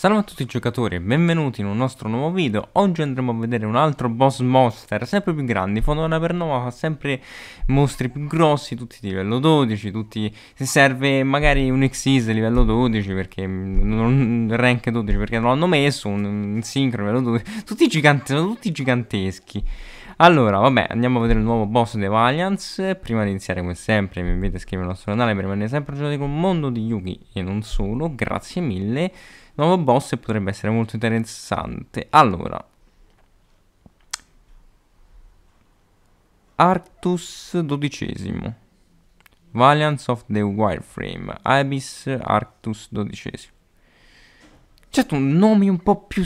Salve a tutti i giocatori e benvenuti in un nostro nuovo video Oggi andremo a vedere un altro boss monster sempre più grande Fondona Pernova fa sempre mostri più grossi tutti di livello 12 tutti... Se serve magari un Xyz livello 12 perché non rank 12 perché non l'hanno messo un, un sincro livello 12 Tutti giganti, sono tutti giganteschi allora, vabbè, andiamo a vedere il nuovo boss di Valiance. Prima di iniziare, come sempre, mi invito a iscrivervi al nostro canale per rimanere sempre aggiornati con il mondo di Yugi e non solo. Grazie mille. Nuovo boss potrebbe essere molto interessante. Allora, Arctus XII Valiance of the Wireframe Abyss Arctus XII Certo, nomi un po' più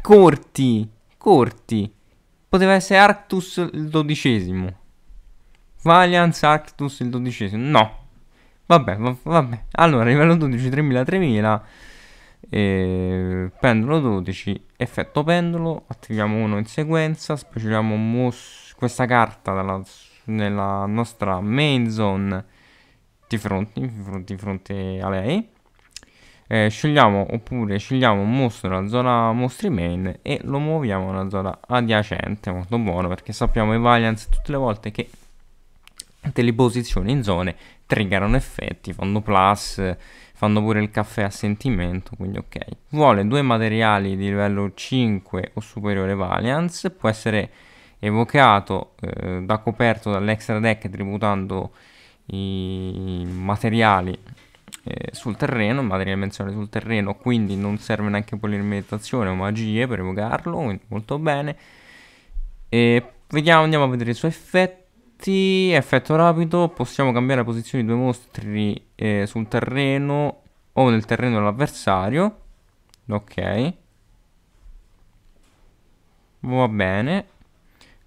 corti, corti poteva essere Arctus il dodicesimo. Valiance Arctus il dodicesimo. No. Vabbè, vabbè. Allora, livello 12, 3000, 3000. Eh, pendolo 12, effetto pendolo, attiviamo uno in sequenza, specialiamo questa carta dalla, nella nostra main zone di fronte, di fronte, di fronte a lei eh, scegliamo oppure scegliamo un mostro nella zona mostri main e lo muoviamo alla zona adiacente molto buono perché sappiamo i Valiance tutte le volte che te li posizioni in zone triggerano effetti fanno plus fanno pure il caffè a sentimento quindi ok vuole due materiali di livello 5 o superiore Valiance può essere evocato eh, da coperto dall'extra deck tributando i materiali eh, sul terreno, materiale dimensionale sul terreno, quindi non serve neanche polimerizzazione o magie per evocarlo, quindi molto bene. E vediamo, andiamo a vedere i suoi effetti. Effetto rapido, possiamo cambiare posizione di due mostri eh, sul terreno o nel terreno dell'avversario. Ok. Va bene.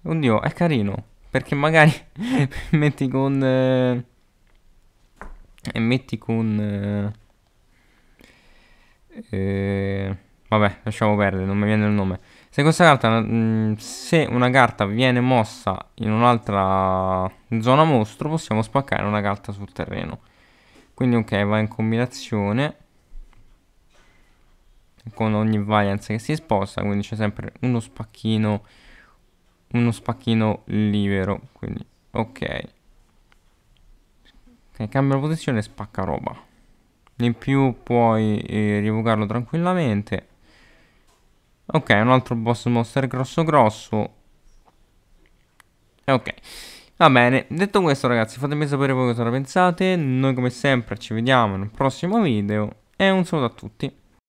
Oddio, è carino. Perché magari metti con... Eh, e metti con... Eh, eh, vabbè, lasciamo perdere, non mi viene il nome. Se questa carta, mm, se una carta viene mossa in un'altra zona mostro, possiamo spaccare una carta sul terreno. Quindi ok, va in combinazione con ogni variance che si sposta, quindi c'è sempre uno spacchino, uno spacchino libero, quindi ok. Ok, cambia posizione e spacca roba. In più puoi eh, rievocarlo tranquillamente. Ok, un altro boss monster grosso grosso. Eh, ok. Va bene, detto questo ragazzi fatemi sapere voi cosa ne pensate, noi come sempre ci vediamo in un prossimo video e un saluto a tutti.